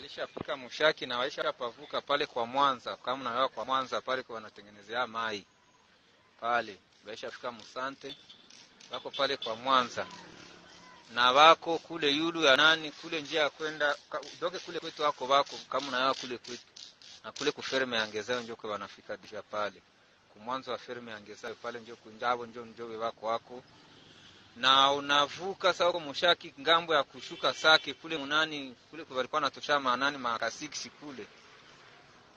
alishafika Mushaki na waishapavuka pale kwa Mwanza, kama unaelewa, kwa Mwanza pale kwa wanatengenezea mai pale, waishafika Musante, wako pale kwa Mwanza na wako kule yulu ya nani kule njia ya kwenda doke kule kwetu, wako wako kama unaelewa kule kwetu na kule ku ferme kuferme yangezao njo wanafika disha pale kumwanzo wa ferme ya yangezao pale njo kunjabo njo njowe wako wako na unavuka sasa huko mushaki ngambo ya kushuka Sake kule munani kule walikuwa natosha manani makasiksi kule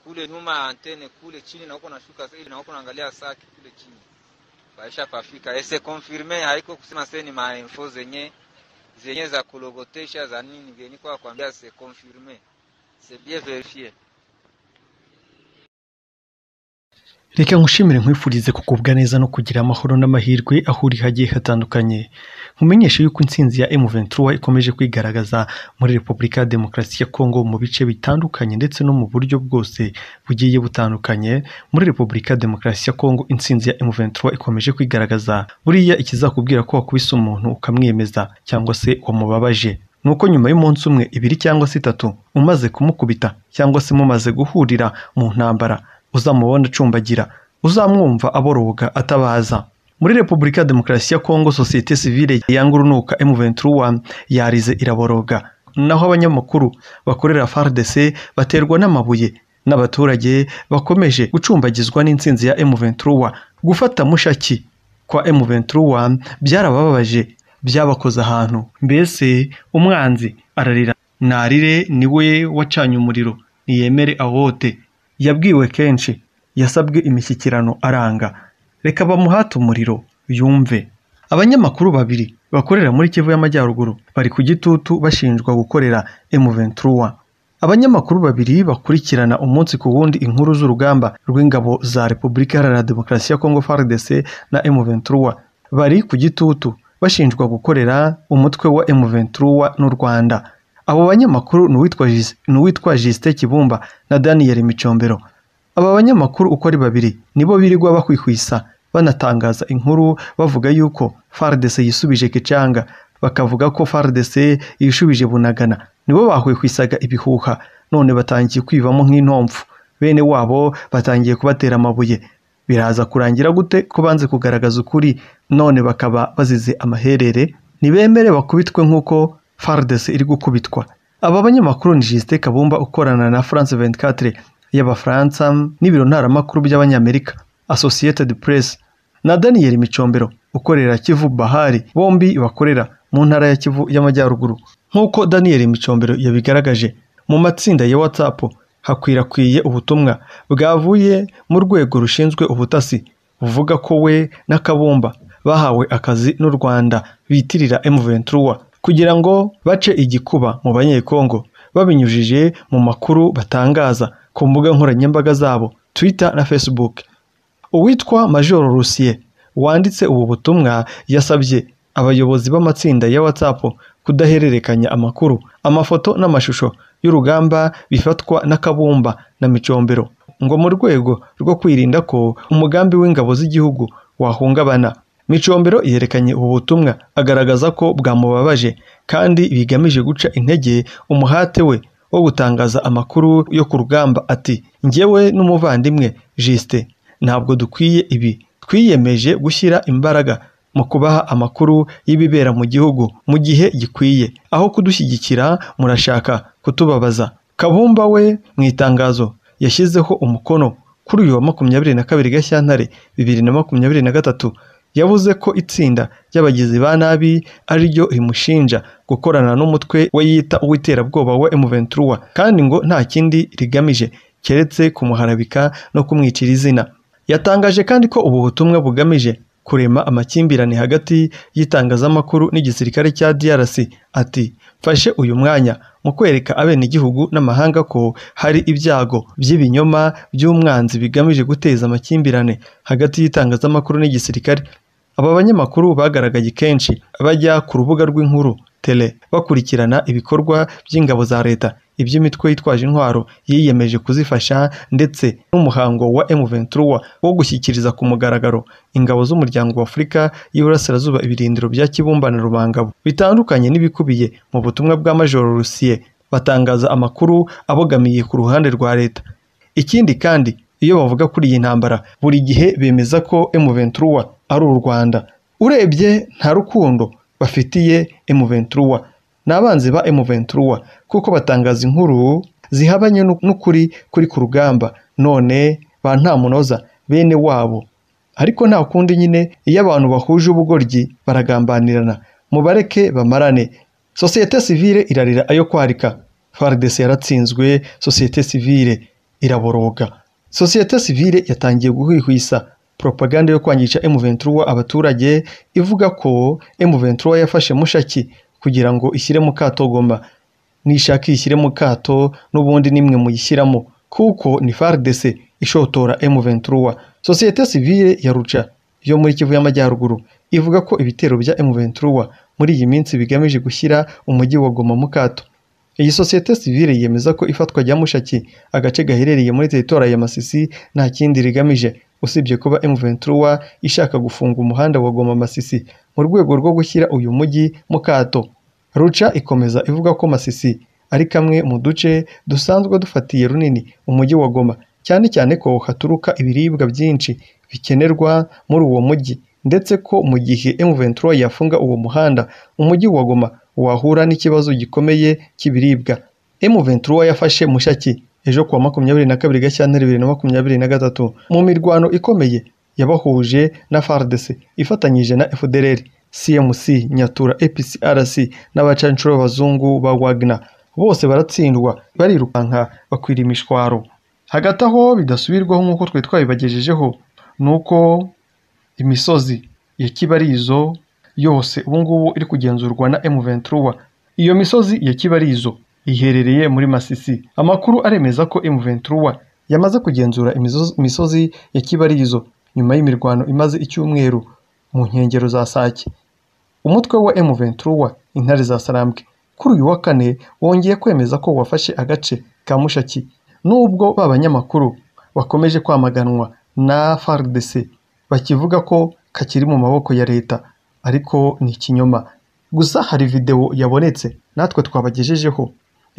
kule nyuma ya antene kule chini, na huko nashuka sasa, na huko naangalia Sake kule chini baisha pafika ese confirme, haiko kusema sasa ni mainfo zenye zenye za kulogotesha za nini, vyenye kwa kuambia se confirme se bien verifier reka nkushimire nkwifurize kukubwa neza no kugira amahoro n'amahirwe aho uri hagiye hatandukanye nkumenyeshe yuko intsinzi ya m ikomeje kwigaragaza muri Repubulika ya Demokarasi ya Kongo mu bice bitandukanye ndetse no mu buryo bwose bugiye butandukanye muri Repubulika ya Demokarasi ya Kongo intsinzi ya m ikomeje kwigaragaza buriya ikizakubwira ko wakubise umuntu ukamwemeza cyangwa se wamubabaje nuko nyuma y'umunsi umwe ibiri cyangwa se itatu umaze kumukubita cyangwa se mumaze guhurira mu ntambara uzamubona acumbagira uzamwumva aboroga atabaza muri repubulika ya demokarasi ya kongo sosiyete sivile yangurunuka M23 yarize iraboroga naho abanyamakuru bakorera FARDC baterwa n'amabuye n'abaturage bakomeje gucumbagizwa n'insinzi ya M23 gufata mushaki kwa M23 byarabababaje byabakoze ahantu mbese umwanzi ararira narire niwe wacanye umuriro ntiyemere ahote yabwiwe kenshi yasabwe imishyikirano aranga reka bamuhate umuriro yumve abanyamakuru babiri bakorera muri kivu y'amajyaruguru bari ku gitutu bashinjwa gukorera emuventuruwa abanyamakuru babiri bakurikirana umunsi ku wundi inkuru z'urugamba rw'ingabo za repubulika iharanira demokarasi ya kongo frdc na emuventuruwa bari ku gitutu bashinjwa gukorera umutwe wa emuventuruwa n'u rwanda abo banyamakuru ni uwitwa jisite kibumba na daniyeli micombero aba banyamakuru uko ari babiri nibo birirwa bakwihwisa banatangaza inkuru bavuga yuko faridese yisubije kicanga bakavuga ko faridese yishubije bunagana nibo bakwihwisaga ibihuha none batangiye kwivamo nk'intompfu bene wabo batangiye kubatera amabuye biraza kurangira gute ko banze kugaragaza ukuri none bakaba bazize amaherere ntibemere bakubitwe nk'uko fardesi iri gukubitwa aba banyamakuru ni jisite kabumba ukorana na france 24 y'abafaransa n'ibiro ntaramakuru by'abanyamerika associated press na daniel micombero ukorera kivu bahari bombi bakorera mu ntara ya kivu y'amajyaruguru nk'uko daniel micombero yabigaragaje mu matsinda ya whatsapp hakwirakwiye ubutumwa bwavuye mu rwego rushinzwe ubutasi buvuga ko we na kabumba bahawe akazi n'u rwanda bitirira m kugira ngo bace igikuba mu banyekongo babinyujije mu makuru batangaza ku mbuga nkoranyambaga zabo twitter na facebook uwitwa major rusiye wanditse ubu butumwa yasabye abayobozi b'amatsinda ya whatsapp kudahererekanya amakuru amafoto n'amashusho y'urugamba bifatwa n’akabumba na micombero ngo mu rwego rwo kwirinda ko umugambi w'ingabo z'igihugu wahungabana micombero yerekanye ubu butumwa agaragaza ko bwamubabaje kandi bigamije guca intege umuhate we wo gutangaza amakuru yo ku rugamba ati njyewe n'umuvandimwe jisite ntabwo dukwiye ibi twiyemeje gushyira imbaraga mu kubaha amakuru y'ibibera mu gihugu mu gihe gikwiye aho kudushyigikira murashaka kutubabaza kabumba we mu itangazo yashyizeho umukono kuri uyu wa makumyabiri na kabiri gashyantare bibiri na makumyabiri na gatatu yavuze ko itsinda ry'abagizi ba nabi ari ryo rimushinja gukorana n'umutwe we yita uw'iterabwoba wa m kandi ngo nta kindi rigamije keretse kumuharabika no kumwicira izina yatangaje kandi ko ubu butumwa bugamije kurema amakimbirane hagati y'itangazamakuru n'igisirikare cya DRC ati mfashe uyu mwanya mu kwereka abenegihugu n'amahanga ko hari ibyago by'ibinyoma by'umwanzi bigamije guteza amakimbirane hagati y'itangazamakuru n'igisirikare Aba banyamakuru bagaragaye kenshi bajya ku rubuga rw'inkuru tele bakurikirana ibikorwa by'ingabo za leta iby'imitwe yitwaje intwaro yiyemeje kuzifasha ndetse n'umuhango wa M23 wo gushyikiriza ku mugaragaro ingabo z'umuryango w'Afurika y'Iburasirazuba ibirindiro bya Kibumba na Rumangabo bitandukanye n'ibikubiye mu butumwa bwa Major Rusiye batangaza amakuru abogamiye ku ruhande rwa leta ikindi kandi iyo bavuga kuri iyi ntambara buri gihe bemeza ko m ari u Rwanda urebye nta rukundo bafitiye M23 n'abanzi ba m kuko batangaza inkuru zihabanye n'ukuri kuri ku rugamba none bantamunoza bene wabo ariko nta kundi nyine iyo abantu bahuje ubugoryi baragambanirana mubareke bamarane sosiyete sivile irarira ayo kwarika FARDC yaratsinzwe sosiyete sivile iraboroga sosiyete sivile yatangiye guhwihwisa propaganda yo kwangisha M23 abaturage ivuga ko M23 yafashe mushaki kugira ngo ishyire mu kato Goma nishaka ishyire mu kato n'ubundi nimwe muyishyiramo kuko ni FARDC ishotora M23 sosiyete sivile ya Ruca yo muri Kivu y'Amajyaruguru ivuga ko ibitero bya M23 muri iyi minsi bigamije gushyira umujyi wa Goma mu kato Iyi sosiyete sivile yemeza ko ifatwa rya Mushaki agace gaherereye muri teritora ya Masisi nta kindi rigamije usibye kuba M23 ishaka gufunga umuhanda wa Goma Masisi mu rwego rwo gushyira uyu mujyi mu kato Ruca ikomeza ivuga ko Masisi ari kamwe mu duce dusanzwe dufatiye runini umujyi wa Goma cyane cyane ko haturuka ibiribwa byinshi bikenerwa muri uwo mujyi ndetse ko mu gihe M23 yafunga uwo muhanda umujyi wa Goma wahura n'ikibazo gikomeye cy'ibiribwa M23 yafashe Mushaki ejo kuwa makumyabiri na kabiri Gashyantare bibiri na makumyabiri na gatatu mu mirwano ikomeye yabahuje na FARDC ifatanyije na FDLR CMC Nyatura APCRC n'abacancuro b'abazungu ba Wagner bose baratsindwa barirukanka bakwira imishwaro hagati aho bidasubirwaho nk'uko twari twabibagejejeho ni uko imisozi ya Kibarizo yose ubu ngubu iri kugenzurwa na M23 iyo misozi ya Kibarizo iherereye muri Masisi amakuru aremeza ko M23 yamaze kugenzura imisozi ya Kibarizo nyuma y'imirwano imaze icyumweru mu nkengero za Sake umutwe wa M23 intare za Sarambwe kuri uyu wa kane wongeye kwemeza ko wafashe agace ka Mushaki nubwo ba banyamakuru bakomeje kwamaganwa na FARDC bakivuga ko kakiri mu maboko ya leta ariko ni ikinyoma gusa hari videwo yabonetse natwe twabagejejeho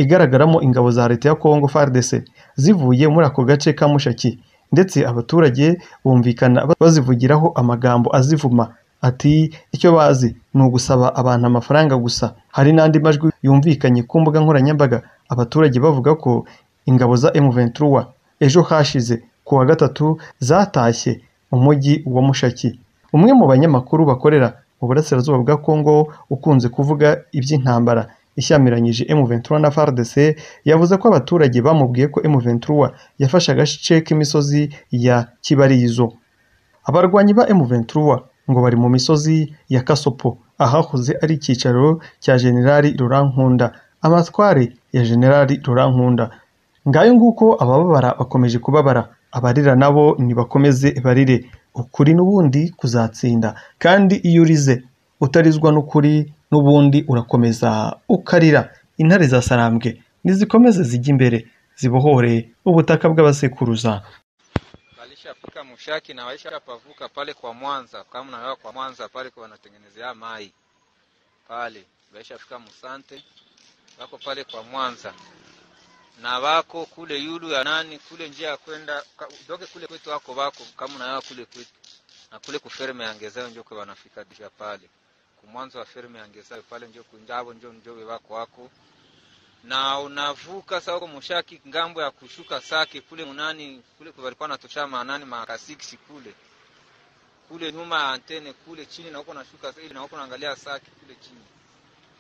igaragaramo ingabo za leta ya Congo FARDC zivuye muri ako gace ka Mushaki ndetse abaturage bumvikana bazivugiraho amagambo azivuma ati icyo bazi ni ugusaba abantu amafaranga gusa hari n'andi majwi yumvikanye ku mbuga nkoranyambaga abaturage bavuga ko ingabo za M23 ejo hashize ku wa gatatu zatashye umujyi wa Mushaki umwe mu banyamakuru bakorera mu burasirazuba bwa Congo ukunze kuvuga iby'intambara ishyamiranyije M23 na FARDC yavuze ko abaturage bamubwiye ko M23 yafashe agace k'imisozi ya Kibarizo abarwanyi ba M23 ngo bari mu misozi ya Kasopo ahahoze ari icyicaro cya General Rurankunda amatware ya General Rurankunda ngayo nguko abababara bakomeje kubabara abarira nabo nibakomeze barire ukuri n'ubundi kuzatsinda kandi iyo urize utarizwa n'ukuri n'ubundi urakomeza ukarira intare za sarambwe nizikomeze zijye imbere zibohore ubutaka bw'abasekuruza walishafika Mushaki na waishapavuka pale kwa Mwanza, kama mnaelewa, kwa Mwanza pale kwa wanatengenezea mai pale, waishafika Musante, wako pale kwa Mwanza. na wako kule yulu ya nani kule njia ya kwenda doge kule kwetu wako wako kama na kule kwetu na kule ku kuferme yangezayo njo kwa wanafika dia pale ku mwanzo wa ferme yangezayo pale njo kunjabo njo njowe wako wako na unavuka sasa huko mushaki ngambo ya kushuka sake kule munani kule kwa walikuwa natosha maanani maka 6 kule kule nyuma ya antene kule chini na huko nashuka sasa na huko naangalia sake kule chini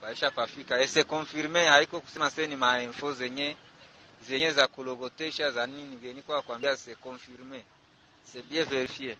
baisha pafika ese confirmer haiko kusema sasa ni maenfo info zenye zenye za kulogotesha za nini, kwa kwambia se confirme se bien verifie